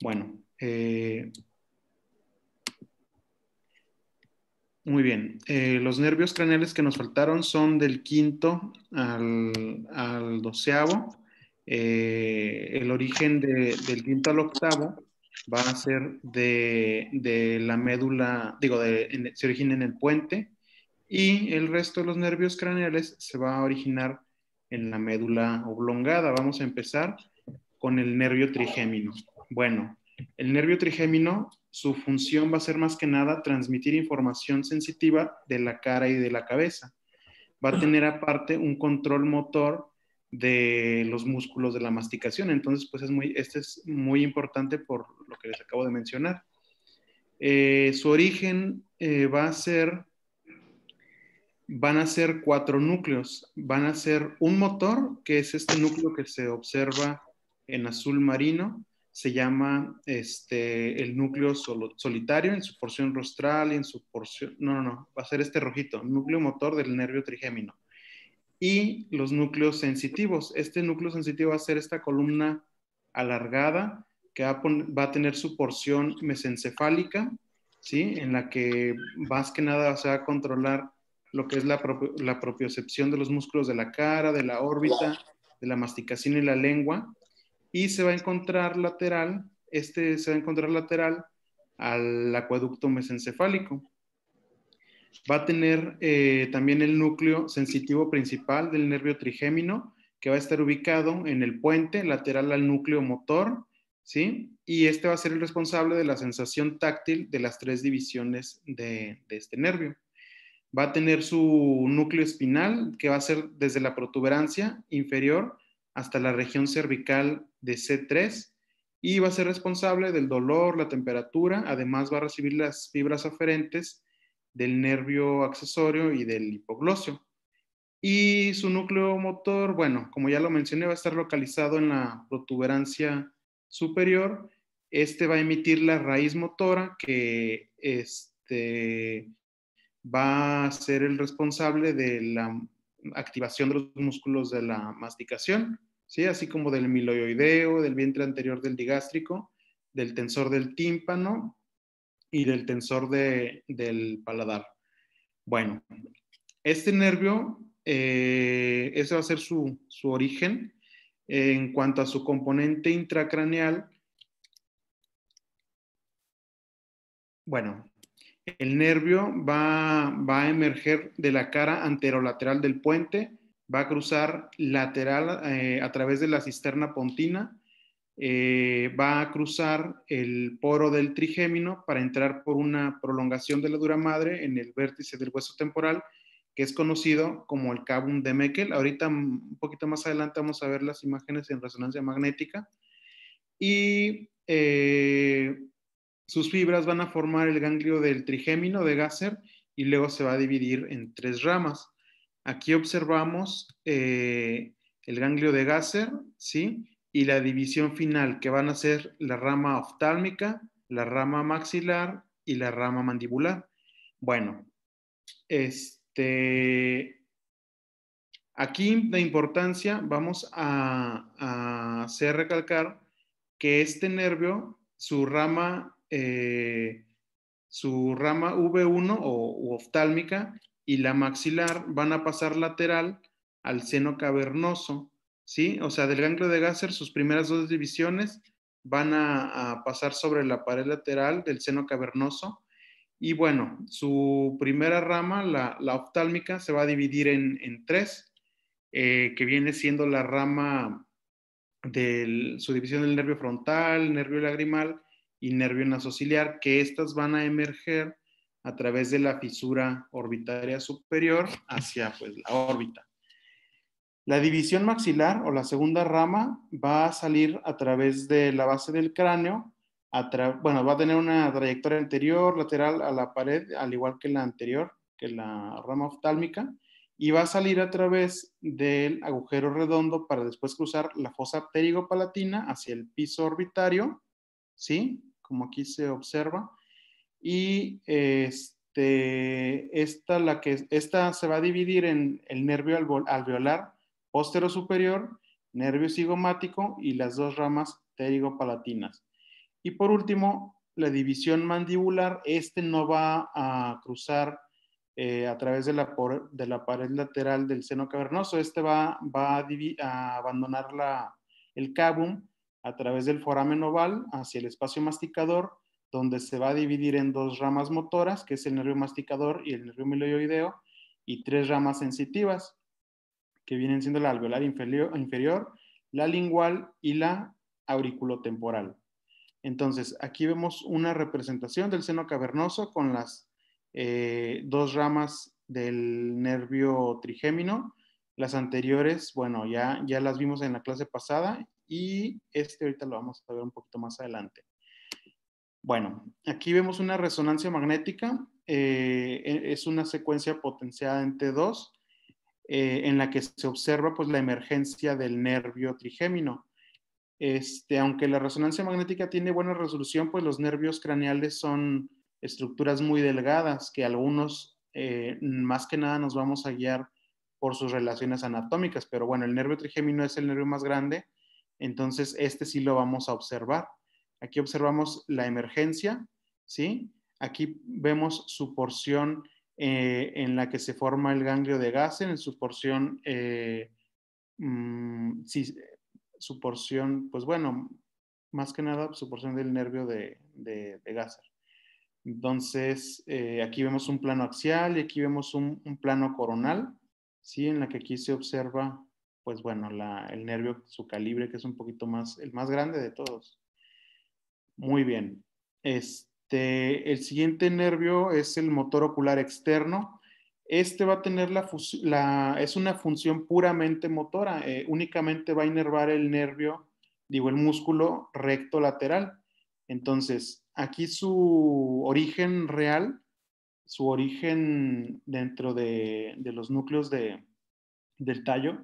Bueno, eh, muy bien. Eh, los nervios craneales que nos faltaron son del quinto al, doceavo. Eh, el origen del quinto al octavo va a ser de, la médula, digo, se origina en el puente y el resto de los nervios craneales se va a originar en la médula oblongada. Vamos a empezar con el nervio trigémino. Bueno, el nervio trigémino, su función va a ser más que nada transmitir información sensitiva de la cara y de la cabeza. Va a tener aparte un control motor de los músculos de la masticación. Entonces, pues es muy, este es muy importante por lo que les acabo de mencionar. Eh, su origen eh, va a ser, van a ser cuatro núcleos. Van a ser un motor, que es este núcleo que se observa en azul marino, se llama este, el núcleo solitario en su porción rostral y en su porción, no, no, no, va a ser este rojito, núcleo motor del nervio trigémino. Y los núcleos sensitivos. Este núcleo sensitivo va a ser esta columna alargada que va a, tener su porción mesencefálica, ¿sí? en la que más que nada se va a controlar lo que es la, la propiocepción de los músculos de la cara, de la órbita, de la masticación y la lengua y se va a encontrar lateral, este se va a encontrar lateral al acueducto mesencefálico. Va a tener eh, también el núcleo sensitivo principal del nervio trigémino, que va a estar ubicado en el puente lateral al núcleo motor, ¿sí? Y este va a ser el responsable de la sensación táctil de las tres divisiones de este nervio. Va a tener su núcleo espinal, que va a ser desde la protuberancia inferior hasta la región cervical de C3 y va a ser responsable del dolor, la temperatura, además va a recibir las fibras aferentes del nervio accesorio y del hipoglosio. Y su núcleo motor, bueno, como ya lo mencioné, va a estar localizado en la protuberancia superior. Este va a emitir la raíz motora que este, va a ser el responsable de la activación de los músculos de la masticación así como del miloideo, del vientre anterior del digástrico, del tensor del tímpano y del tensor del paladar. Bueno, este nervio, eh, ese va a ser su, origen. en cuanto a su componente intracraneal, bueno, el nervio va, va, a emerger de la cara anterolateral del puente va a cruzar lateral eh, a través de la cisterna pontina, eh, va a cruzar el poro del trigémino para entrar por una prolongación de la dura madre en el vértice del hueso temporal, que es conocido como el cabum de Meckel. Ahorita, un poquito más adelante, vamos a ver las imágenes en resonancia magnética. Y eh, sus fibras van a formar el ganglio del trigémino de Gasser y luego se va a dividir en tres ramas. Aquí observamos eh, el ganglio de Gasser, ¿sí? Y la división final, que van a ser la rama oftálmica, la rama maxilar y la rama mandibular. Bueno, este, aquí de importancia vamos a, hacer recalcar que este nervio, su rama, eh, su rama V1 o oftálmica, y la maxilar van a pasar lateral al seno cavernoso, ¿sí? O sea, del ganglio de Gasser, sus primeras dos divisiones van a, pasar sobre la pared lateral del seno cavernoso. Y bueno, su primera rama, la, oftálmica, se va a dividir en, tres, eh, que viene siendo la rama de su división del nervio frontal, nervio lagrimal y nervio nasociliar, que estas van a emerger a través de la fisura orbitaria superior hacia pues, la órbita. La división maxilar o la segunda rama va a salir a través de la base del cráneo, bueno, va a tener una trayectoria anterior, lateral a la pared, al igual que la anterior, que la rama oftálmica, y va a salir a través del agujero redondo para después cruzar la fosa pterigopalatina hacia el piso orbitario, ¿sí? Como aquí se observa, y este, esta, la que, esta se va a dividir en el nervio alveolar postero superior, nervio cigomático y las dos ramas pterigopalatinas. Y por último, la división mandibular, este no va a cruzar eh, a través de la, pared lateral del seno cavernoso, este va, a, abandonar la, el cavum a través del foramen oval hacia el espacio masticador donde se va a dividir en dos ramas motoras, que es el nervio masticador y el nervio milioideo, y tres ramas sensitivas, que vienen siendo la alveolar inferior, la lingual y la auriculotemporal. Entonces, aquí vemos una representación del seno cavernoso con las eh, dos ramas del nervio trigémino. Las anteriores, bueno, ya, ya las vimos en la clase pasada y este ahorita lo vamos a ver un poquito más adelante. Bueno, aquí vemos una resonancia magnética, eh, e-, es una secuencia potenciada en T2, eh, en la que se observa pues, la emergencia del nervio trigémino. Este, aunque la resonancia magnética tiene buena resolución, pues los nervios craneales son estructuras muy delgadas que algunos, eh, más que nada, nos vamos a guiar por sus relaciones anatómicas. Pero bueno, el nervio trigémino es el nervio más grande, entonces este sí lo vamos a observar. Aquí observamos la emergencia, ¿sí? Aquí vemos su porción eh, en la que se forma el ganglio de Gasser, en su porción, eh, mm, su porción, pues bueno, más que nada su porción del nervio de, Gasser. Entonces, eh, aquí vemos un plano axial y aquí vemos un, plano coronal, ¿sí? En la que aquí se observa, pues bueno, el nervio, su calibre, que es un poquito más, el más grande de todos. Muy bien. Este, el siguiente nervio es el motor ocular externo. Este va a tener la, es una función puramente motora, eh, únicamente va a inervar el nervio, digo, el músculo recto lateral. Entonces, aquí su origen real, su origen dentro de, los núcleos del tallo,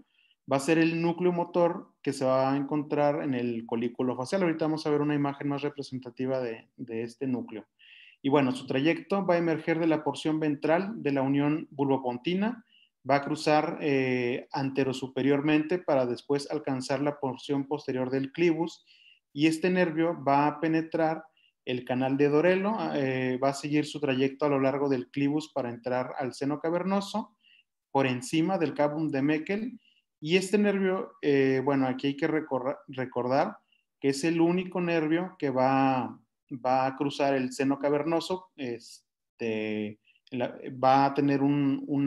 va a ser el núcleo motor que se va a encontrar en el colículo facial. Ahorita vamos a ver una imagen más representativa de, este núcleo. Y bueno, su trayecto va a emerger de la porción ventral de la unión bulbopontina, va a cruzar eh, anterosuperiormente para después alcanzar la porción posterior del clivus y este nervio va a penetrar el canal de Dorelo, ah, eh, va a seguir su trayecto a lo largo del clivus para entrar al seno cavernoso por encima del cabum de Meckel y este nervio, eh, bueno, aquí hay que recordar que es el único nervio que va, va a cruzar el seno cavernoso, este, va a tener un,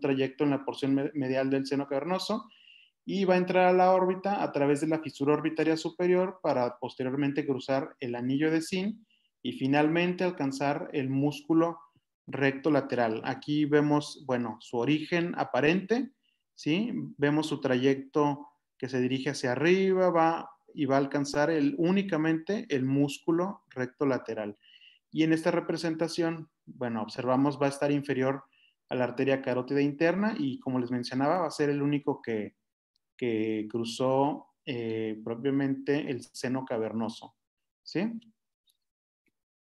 trayecto en la porción medial del seno cavernoso y va a entrar a la órbita a través de la fisura orbitaria superior para posteriormente cruzar el anillo de zinc y finalmente alcanzar el músculo recto lateral. Aquí vemos, bueno, su origen aparente, Vemos su trayecto que se dirige hacia arriba, va y va a alcanzar únicamente el músculo recto lateral. Y en esta representación, bueno, observamos va a estar inferior a la arteria carótida interna y como les mencionaba, va a ser el único que, cruzó eh, propiamente el seno cavernoso. ¿Sí?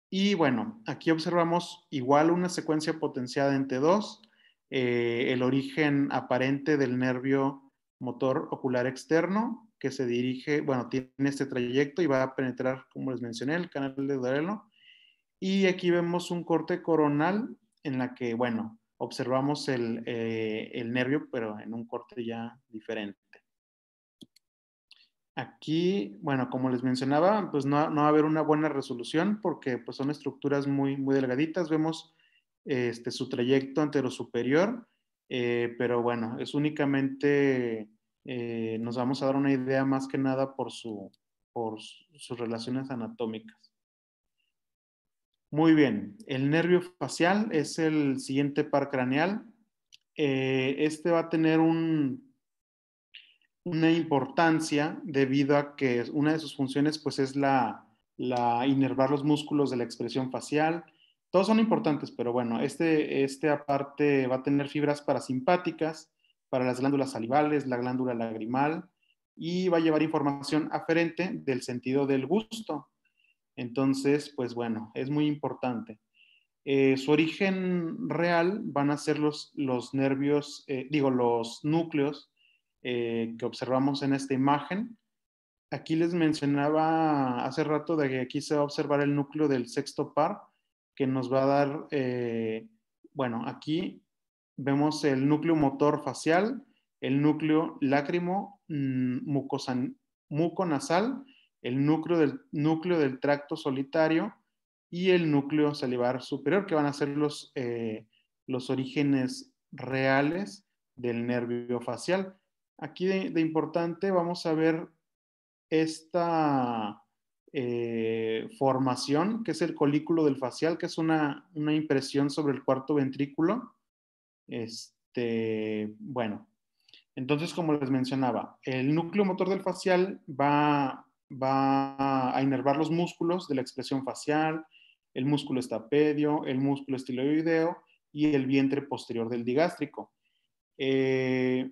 Y bueno, aquí observamos igual una secuencia potenciada entre dos eh, el origen aparente del nervio motor ocular externo que se dirige, bueno, tiene este trayecto y va a penetrar, como les mencioné, el canal de Duelo. Y aquí vemos un corte coronal en la que, bueno, observamos eh, el, nervio, pero en un corte ya diferente. Aquí, bueno, como les mencionaba, pues no, va a haber una buena resolución porque pues, son estructuras muy, muy delgaditas. Vemos este, su trayecto ante superior, eh, pero bueno, es únicamente, eh, nos vamos a dar una idea más que nada por, su, por sus relaciones anatómicas. Muy bien, el nervio facial es el siguiente par craneal. Eh, este va a tener un, una importancia debido a que una de sus funciones pues, es la, la inervar los músculos de la expresión facial, todos son importantes, pero bueno, este, este aparte va a tener fibras parasimpáticas para las glándulas salivales, la glándula lagrimal y va a llevar información aferente del sentido del gusto. Entonces, pues bueno, es muy importante. Eh, su origen real van a ser los, los nervios, eh, digo, los núcleos eh, que observamos en esta imagen. Aquí les mencionaba hace rato de que aquí se va a observar el núcleo del sexto par, que nos va a dar, eh, bueno, aquí vemos el núcleo motor facial, el núcleo lácrimo mm, mucosan, muconasal, el núcleo del, núcleo del tracto solitario y el núcleo salivar superior, que van a ser los, eh, los orígenes reales del nervio facial. Aquí de importante vamos a ver esta, eh, formación, que es el colículo del facial, que es una, impresión sobre el cuarto ventrículo. Este, bueno, entonces, como les mencionaba, el núcleo motor del facial va, va a inervar los músculos de la expresión facial, el músculo estapedio, el músculo estiloideo y el vientre posterior del digástrico. Eh,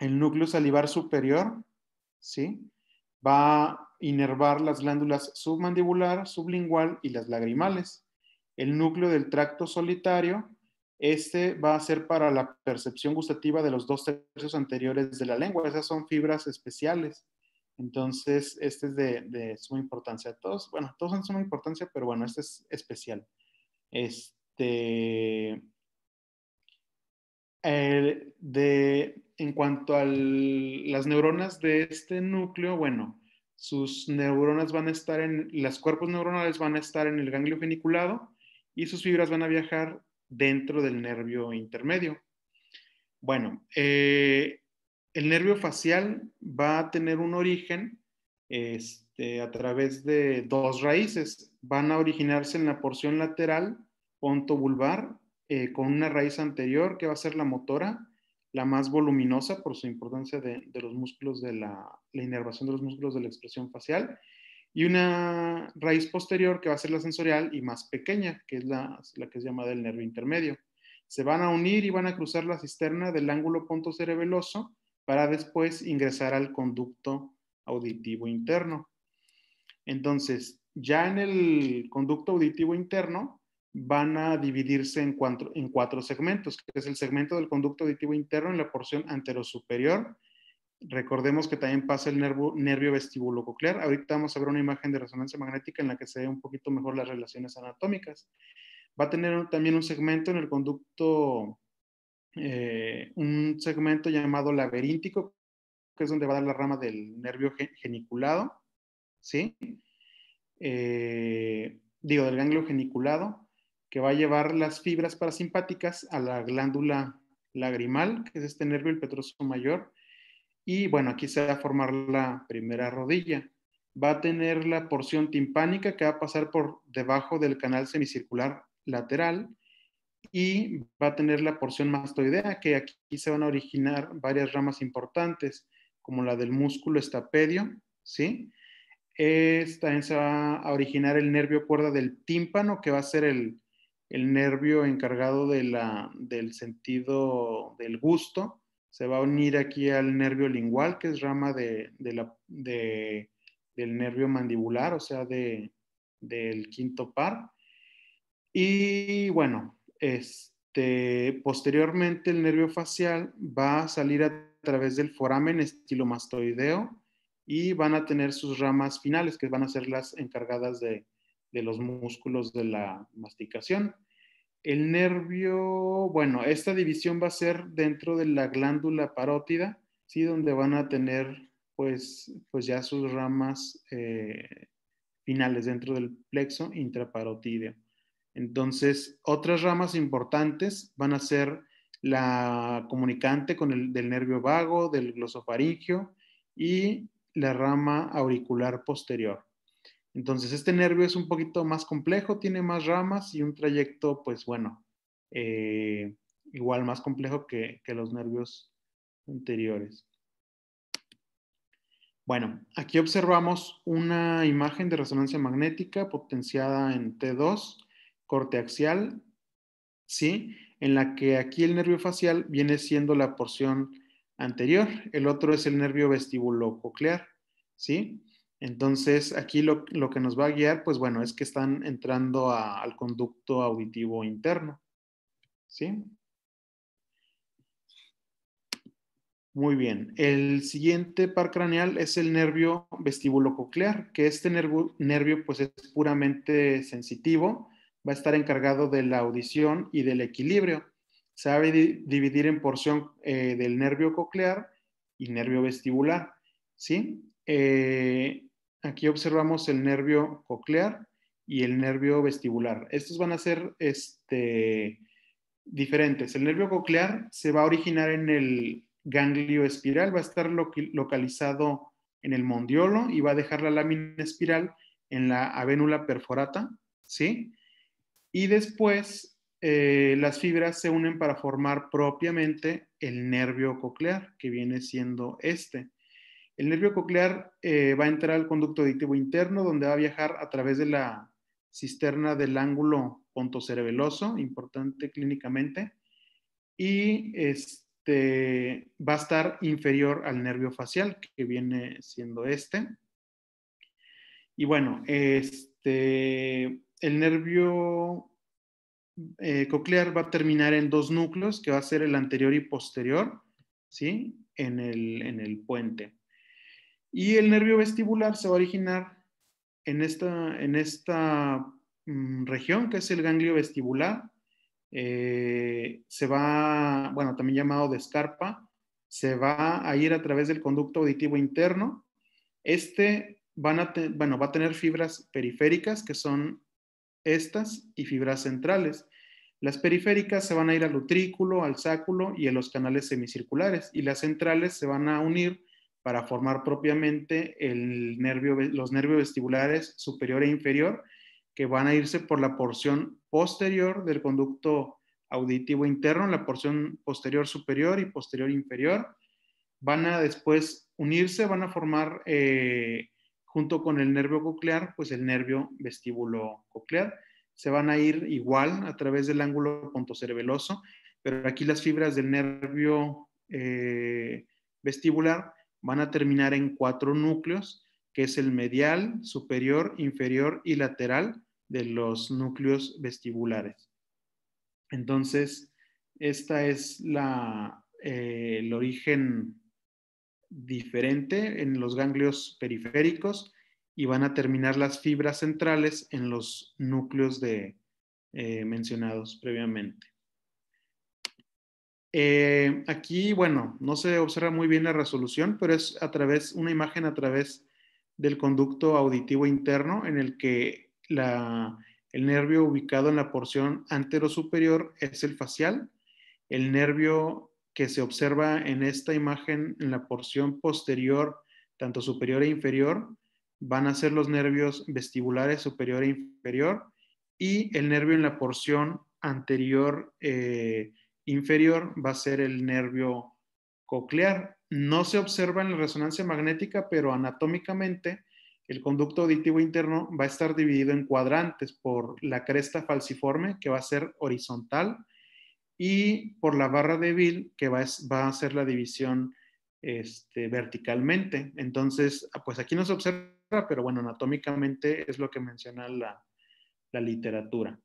el núcleo salivar superior, ¿sí? va a inervar las glándulas submandibular, sublingual y las lagrimales. El núcleo del tracto solitario, este va a ser para la percepción gustativa de los dos tercios anteriores de la lengua. Esas son fibras especiales. Entonces, este es de, suma importancia. Todos, bueno, todos son de suma importancia, pero bueno, este es especial. Este, eh, en cuanto a las neuronas de este núcleo, bueno, sus neuronas van a estar en, los cuerpos neuronales van a estar en el ganglio geniculado y sus fibras van a viajar dentro del nervio intermedio. Bueno, eh, el nervio facial va a tener un origen este, a través de dos raíces. Van a originarse en la porción lateral, ponto vulvar, eh, con una raíz anterior que va a ser la motora, la más voluminosa por su importancia de, los músculos de la, inervación de los músculos de la expresión facial, y una raíz posterior que va a ser la sensorial y más pequeña, que es la, que es llamada el nervio intermedio. Se van a unir y van a cruzar la cisterna del ángulo cerebeloso para después ingresar al conducto auditivo interno. Entonces, ya en el conducto auditivo interno, van a dividirse en cuatro, segmentos, que es el segmento del conducto auditivo interno en la porción anterosuperior. Recordemos que también pasa el nervio vestíbulo Ahorita vamos a ver una imagen de resonancia magnética en la que se ve un poquito mejor las relaciones anatómicas. Va a tener también un segmento en el conducto, eh, un segmento llamado laberíntico, que es donde va a dar la rama del nervio geniculado, ¿sí? Eh, digo, del ganglio geniculado que va a llevar las fibras parasimpáticas a la glándula lagrimal, que es este nervio, el petroso mayor. Y bueno, aquí se va a formar la primera rodilla. Va a tener la porción timpánica que va a pasar por debajo del canal semicircular lateral y va a tener la porción mastoidea, que aquí se van a originar varias ramas importantes, como la del músculo estapedio, ¿sí? también se va a originar el nervio cuerda del tímpano, que va a ser el, el nervio encargado de la, del sentido del gusto, se va a unir aquí al nervio lingual, que es rama de, del nervio mandibular, o sea, del quinto par. Y bueno, este, posteriormente el nervio facial va a salir a través del foramen estilomastoideo y van a tener sus ramas finales, que van a ser las encargadas de, de los músculos de la masticación. El nervio, bueno, esta división va a ser dentro de la glándula parótida, ¿sí? Donde van a tener, pues, pues ya sus ramas eh, finales dentro del plexo intraparotídeo. Entonces, otras ramas importantes van a ser la comunicante con el del nervio vago, del glosofaringio y la rama auricular posterior. Entonces, este nervio es un poquito más complejo, tiene más ramas y un trayecto, pues bueno, eh, igual más complejo que, los nervios anteriores. Bueno, aquí observamos una imagen de resonancia magnética potenciada en T2, corte axial, ¿sí? En la que aquí el nervio facial viene siendo la porción anterior, el otro es el nervio vestíbulo coclear, ¿sí? Entonces, aquí lo, que nos va a guiar, pues bueno, es que están entrando al conducto auditivo interno. ¿Sí? Muy bien. El siguiente par craneal es el nervio vestíbulo coclear, que este nervio, pues es puramente sensitivo, va a estar encargado de la audición y del equilibrio. Se va a dividir en porción eh, del nervio coclear y nervio vestibular. ¿Sí? Eh, Aquí observamos el nervio coclear y el nervio vestibular. Estos van a ser este, diferentes. El nervio coclear se va a originar en el ganglio espiral, va a estar localizado en el mondiolo y va a dejar la lámina espiral en la avénula perforata, ¿sí? Y después eh, las fibras se unen para formar propiamente el nervio coclear, que viene siendo este. El nervio coclear eh, va a entrar al conducto auditivo interno, donde va a viajar a través de la cisterna del ángulo pontocerebeloso, importante clínicamente, y este, va a estar inferior al nervio facial, que viene siendo este. Y bueno, este, el nervio eh, coclear va a terminar en dos núcleos, que va a ser el anterior y posterior, ¿sí? en el puente. Y el nervio vestibular se va a originar en esta, en esta mm, región que es el ganglio vestibular. Eh, se va, bueno, también llamado de escarpa, se va a ir a través del conducto auditivo interno. Este van a bueno, va a tener fibras periféricas, que son estas, y fibras centrales. Las periféricas se van a ir al utrículo, al sáculo y a los canales semicirculares, y las centrales se van a unir para formar propiamente los nervios vestibulares superior e inferior, que van a irse por la porción posterior del conducto auditivo interno, la porción posterior superior y posterior inferior. Van a después unirse, van a formar eh, junto con el nervio coclear, pues el nervio vestíbulo coclear. Se van a ir igual a través del ángulo pontocerebeloso, pero aquí las fibras del nervio eh, vestibular van a terminar en cuatro núcleos, que es el medial, superior, inferior y lateral de los núcleos vestibulares. Entonces, esta es la, eh, el origen diferente en los ganglios periféricos y van a terminar las fibras centrales en los núcleos de, eh, mencionados previamente. Eh, aquí, bueno, no se observa muy bien la resolución, pero es a través, una imagen a través del conducto auditivo interno en el que el nervio ubicado en la porción anterosuperior es el facial, el nervio que se observa en esta imagen en la porción posterior, tanto superior e inferior, van a ser los nervios vestibulares superior e inferior y el nervio en la porción anterior eh, inferior va a ser el nervio coclear. No se observa en la resonancia magnética, pero anatómicamente el conducto auditivo interno va a estar dividido en cuadrantes por la cresta falciforme, que va a ser horizontal, y por la barra débil, que va, a ser la división este, verticalmente. Entonces, pues aquí no se observa, pero bueno, anatómicamente es lo que menciona la literatura.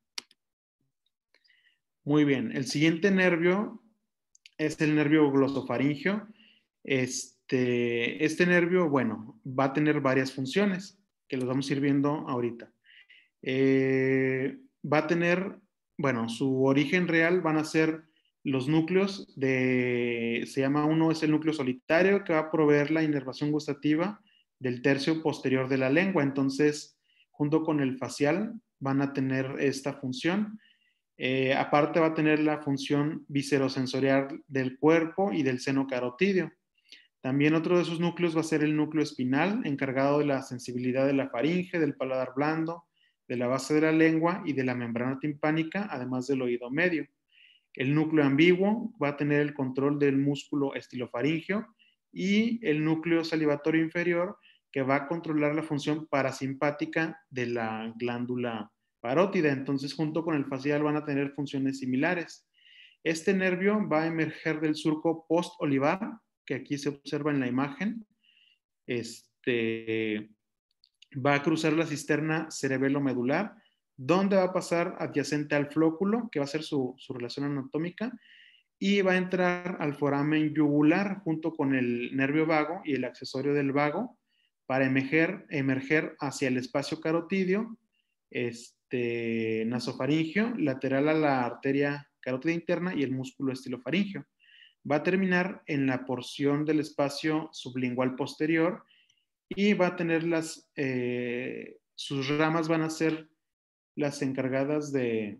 Muy bien, el siguiente nervio es el nervio glosofaringeo. Este, este, nervio, bueno, va a tener varias funciones que los vamos a ir viendo ahorita. Eh, va a tener, bueno, su origen real van a ser los núcleos de, se llama uno es el núcleo solitario que va a proveer la inervación gustativa del tercio posterior de la lengua. Entonces, junto con el facial van a tener esta función. Eh, aparte va a tener la función viscerosensorial del cuerpo y del seno carotídeo. También otro de sus núcleos va a ser el núcleo espinal, encargado de la sensibilidad de la faringe, del paladar blando, de la base de la lengua y de la membrana timpánica, además del oído medio. El núcleo ambiguo va a tener el control del músculo estilofaringeo y el núcleo salivatorio inferior que va a controlar la función parasimpática de la glándula parótida. Entonces, junto con el facial van a tener funciones similares. Este nervio va a emerger del surco post-olivar, que aquí se observa en la imagen. Este, va a cruzar la cisterna cerebelo-medular, donde va a pasar adyacente al flóculo, que va a ser su, su relación anatómica, y va a entrar al foramen yugular junto con el nervio vago y el accesorio del vago para emerger, emerger hacia el espacio carotidio, este, este, nasofaringio, lateral a la arteria carótida interna y el músculo estilofaringio. Va a terminar en la porción del espacio sublingual posterior y va a tener las, eh, sus ramas van a ser las encargadas de,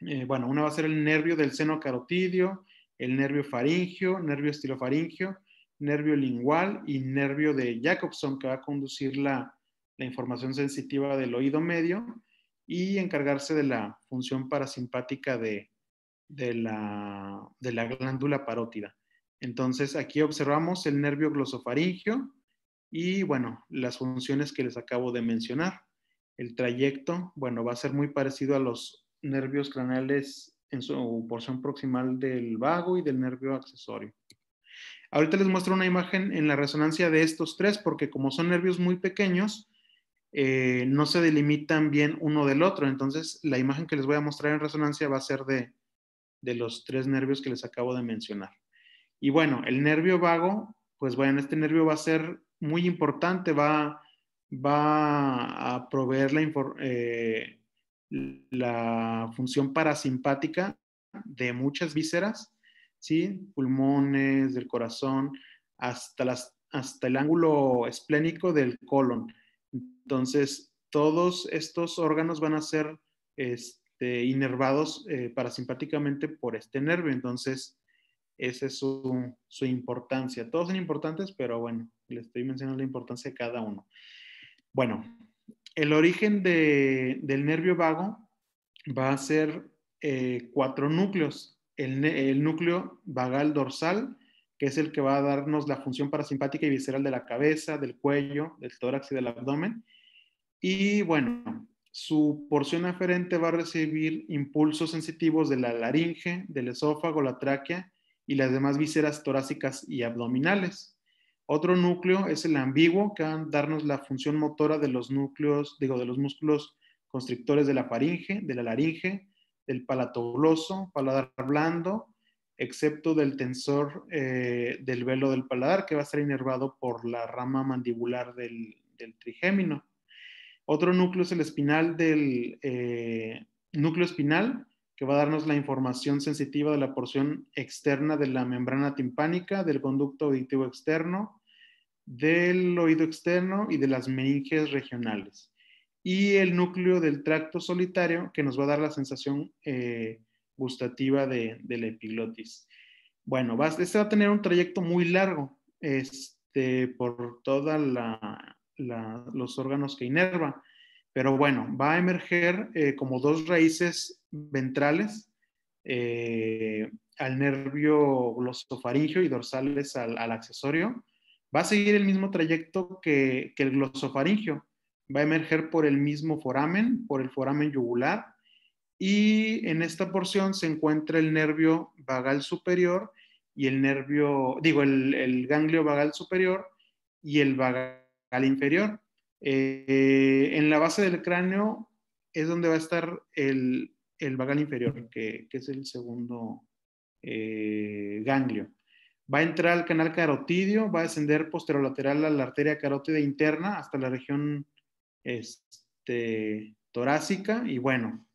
eh, bueno, una va a ser el nervio del seno carotidio, el nervio faringio, nervio estilofaringio, nervio lingual y nervio de Jacobson, que va a conducir la información sensitiva del oído medio y encargarse de la función parasimpática de, la, glándula parótida. Entonces, aquí observamos el nervio glosofaringio y, bueno, las funciones que les acabo de mencionar. El trayecto, bueno, va a ser muy parecido a los nervios craneales en su porción proximal del vago y del nervio accesorio. Ahorita les muestro una imagen en la resonancia de estos tres, porque como son nervios muy pequeños, eh, no se delimitan bien uno del otro. Entonces, la imagen que les voy a mostrar en resonancia va a ser de, de los tres nervios que les acabo de mencionar. Y bueno, el nervio vago, pues bueno, este nervio va a ser muy importante, va, a proveer la, eh, la función parasimpática de muchas vísceras, ¿sí? pulmones, del corazón, hasta, hasta el ángulo esplénico del colon. Entonces, todos estos órganos van a ser este, inervados eh, parasimpáticamente por este nervio. Entonces, esa es su, importancia. Todos son importantes, pero bueno, le estoy mencionando la importancia de cada uno. Bueno, el origen del nervio vago va a ser eh, cuatro núcleos. el núcleo vagal dorsal, que es el que va a darnos la función parasimpática y visceral de la cabeza, del cuello, del tórax y del abdomen. Y bueno, su porción aferente va a recibir impulsos sensitivos de la laringe, del esófago, la tráquea y las demás vísceras torácicas y abdominales. Otro núcleo es el ambiguo, que va a darnos la función motora de los núcleos, digo, de los músculos constrictores de la faringe, de la laringe, del palatogloso, paladar blando, excepto del tensor eh, del velo del paladar, que va a ser inervado por la rama mandibular del, trigémino. Otro núcleo es el espinal del eh, núcleo espinal, que va a darnos la información sensitiva de la porción externa de la membrana timpánica, del conducto auditivo externo, del oído externo y de las meninges regionales. Y el núcleo del tracto solitario, que nos va a dar la sensación eh, gustativa de, la epiglotis. Bueno, va, este va a tener un trayecto muy largo este, por todos la, los órganos que inerva, pero bueno, va a emerger eh, como dos raíces ventrales eh, al nervio glosofaringio y dorsales al, accesorio. Va a seguir el mismo trayecto que, que el glosofaringio, va a emerger por el mismo foramen, por el foramen yugular, y en esta porción se encuentra el nervio vagal superior y el nervio, digo, el, ganglio vagal superior y el vagal inferior. Eh, en la base del cráneo es donde va a estar el, vagal inferior, que, es el segundo eh, ganglio. Va a entrar al canal carotidio, va a descender posterolateral a la arteria carótida interna hasta la región este, torácica y bueno,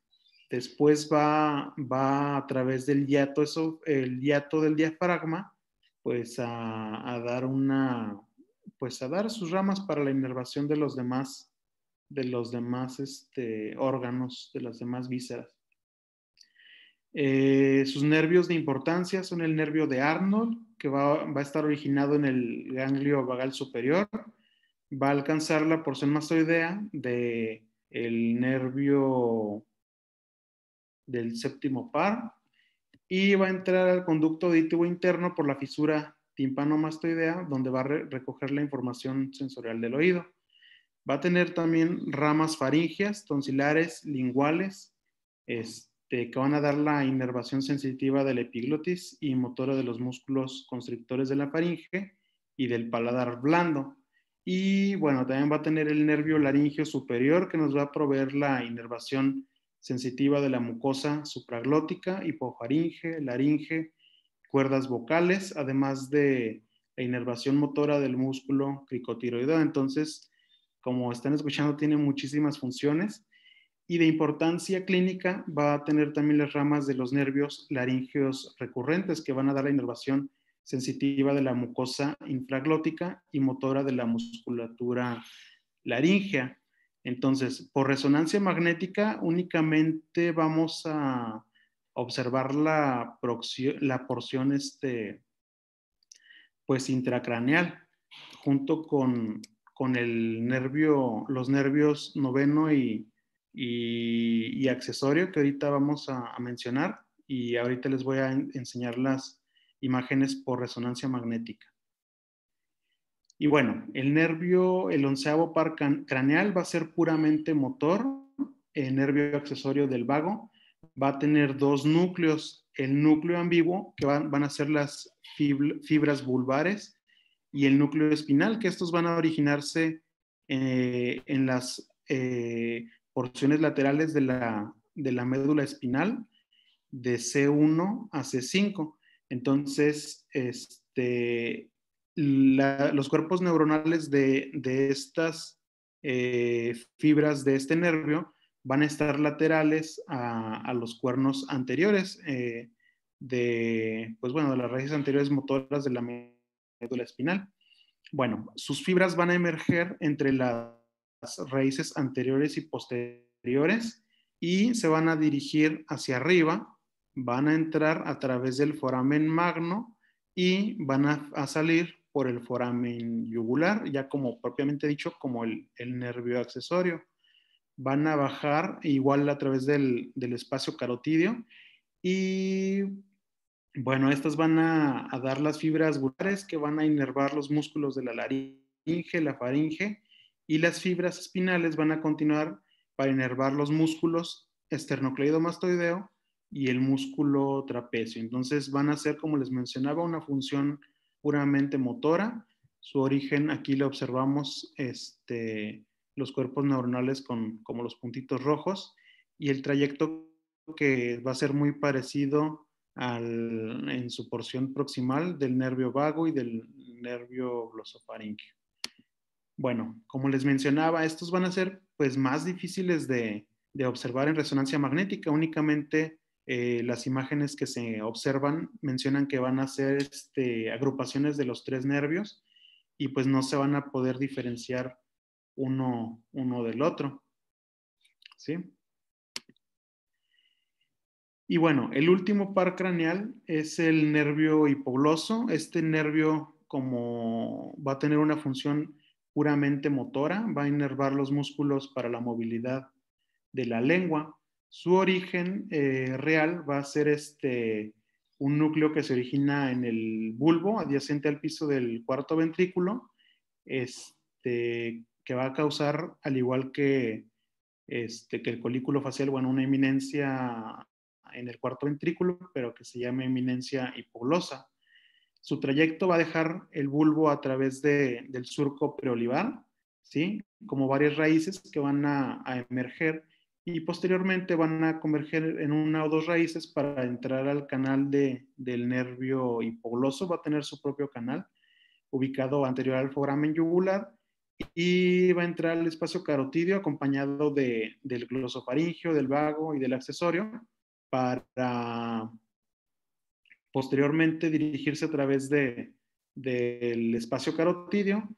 después va, va a través del hiato, eso, el del diafragma, pues a, dar una, pues a dar sus ramas para la inervación de los demás, de los demás este, órganos, de las demás vísceras. Eh, sus nervios de importancia son el nervio de Arnold, que va, a estar originado en el ganglio vagal superior, va a alcanzar la porción mastoidea del el nervio del séptimo par y va a entrar al conducto auditivo interno por la fisura timpanomastoidea, donde va a recoger la información sensorial del oído. Va a tener también ramas faringias, tonsilares, linguales, este, que van a dar la inervación sensitiva del epiglotis y motora de los músculos constrictores de la faringe y del paladar blando. Y bueno, también va a tener el nervio laringeo superior que nos va a proveer la inervación sensitiva de la mucosa supraglótica, hipofaringe, laringe, cuerdas vocales, además de la inervación motora del músculo cricotiroideo. Entonces, como están escuchando, tiene muchísimas funciones y de importancia clínica va a tener también las ramas de los nervios laringeos recurrentes que van a dar la inervación sensitiva de la mucosa infraglótica y motora de la musculatura laringea. Entonces, por resonancia magnética únicamente vamos a observar la, porción este, pues intracraneal junto con, el nervio, los nervios noveno y, accesorio que ahorita vamos a, mencionar y ahorita les voy a enseñar las imágenes por resonancia magnética. Y bueno, el nervio, el onceavo par craneal va a ser puramente motor, el nervio accesorio del vago va a tener dos núcleos, el núcleo ambiguo, que van, a ser las fibras vulvares, y el núcleo espinal, que estos van a originarse eh, en las eh, porciones laterales de la, de la médula espinal, de C1 a C5. Entonces, este, los cuerpos neuronales de, estas eh, fibras de este nervio van a estar laterales a, los cuernos anteriores eh, de, pues bueno, las raíces anteriores motoras de la médula espinal. Bueno, sus fibras van a emerger entre las raíces anteriores y posteriores y se van a dirigir hacia arriba, van a entrar a través del foramen magno y van a salir por el foramen yugular, ya como propiamente dicho, como el, nervio accesorio. Van a bajar igual a través del, espacio carotidio y bueno, estas van a, a, dar las fibras gulares que van a inervar los músculos de la laringe, la faringe y las fibras espinales van a continuar para inervar los músculos esternocleidomastoideo y el músculo trapecio. Entonces van a ser, como les mencionaba, una función puramente motora. Su origen aquí le observamos este, los cuerpos neuronales con como los puntitos rojos y el trayecto que va a ser muy parecido al, en su porción proximal del nervio vago y del nervio glosofaríngeo. Bueno, como les mencionaba, estos van a ser pues más difíciles de, de observar en resonancia magnética. Únicamente eh, las imágenes que se observan mencionan que van a ser este, agrupaciones de los tres nervios y pues no se van a poder diferenciar uno, uno del otro. ¿Sí? Y bueno, el último par craneal es el nervio hipogloso. Este nervio como va a tener una función puramente motora, va a inervar los músculos para la movilidad de la lengua. Su origen eh, real va a ser este, un núcleo que se origina en el bulbo adyacente al piso del cuarto ventrículo, este, que va a causar, al igual que, este, que el colículo facial, bueno, una eminencia en el cuarto ventrículo, pero que se llama eminencia hipoglosa. Su trayecto va a dejar el bulbo a través del surco preolivar, ¿sí? como varias raíces que van a emerger y posteriormente van a converger en una o dos raíces para entrar al canal del nervio hipogloso, va a tener su propio canal ubicado anterior al foramen yugular y va a entrar al espacio carotidio acompañado de, del glosofaringio, del vago y del accesorio para posteriormente dirigirse a través de, del espacio carotidio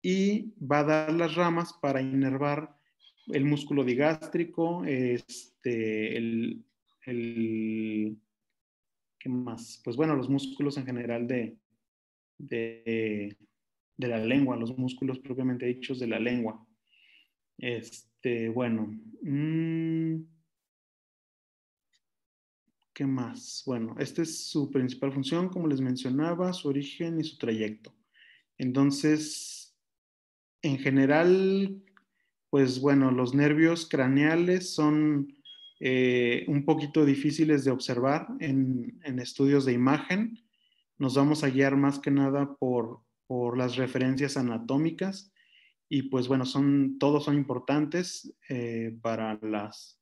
y va a dar las ramas para inervar el músculo digástrico, este, el, el, ¿qué más? Pues bueno, los músculos en general de, de, de, la lengua, los músculos propiamente dichos de la lengua. Este, bueno, mm, ¿qué más? Bueno, esta es su principal función, como les mencionaba, su origen y su trayecto. Entonces, en general, pues bueno, los nervios craneales son eh, un poquito difíciles de observar en, estudios de imagen. Nos vamos a guiar más que nada por, las referencias anatómicas y pues bueno, son, todos son importantes eh, para las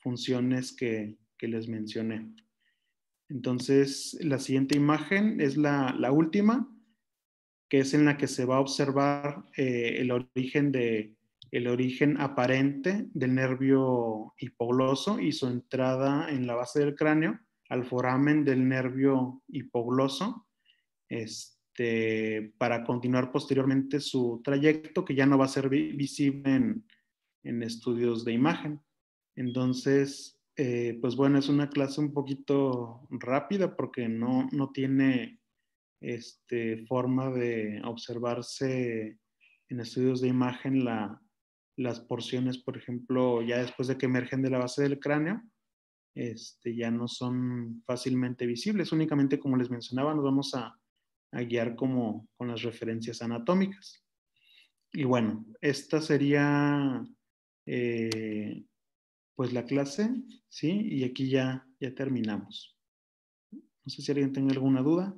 funciones que, les mencioné. Entonces, la siguiente imagen es la, la última, que es en la que se va a observar eh, el origen de, el origen aparente del nervio hipogloso y su entrada en la base del cráneo al foramen del nervio hipogloso este, para continuar posteriormente su trayecto que ya no va a ser visible en, estudios de imagen. Entonces, eh, pues bueno, es una clase un poquito rápida porque no, no tiene este, forma de observarse en estudios de imagen la, las porciones, por ejemplo, ya después de que emergen de la base del cráneo, este, ya no son fácilmente visibles. Únicamente, como les mencionaba, nos vamos a, guiar como con las referencias anatómicas. Y bueno, esta sería eh, pues la clase, ¿sí? Y aquí ya, ya terminamos. No sé si alguien tiene alguna duda.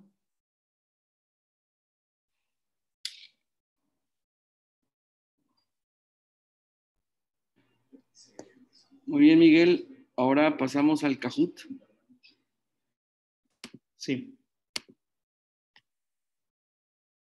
Muy bien, Miguel. Ahora pasamos al Cajut. Sí.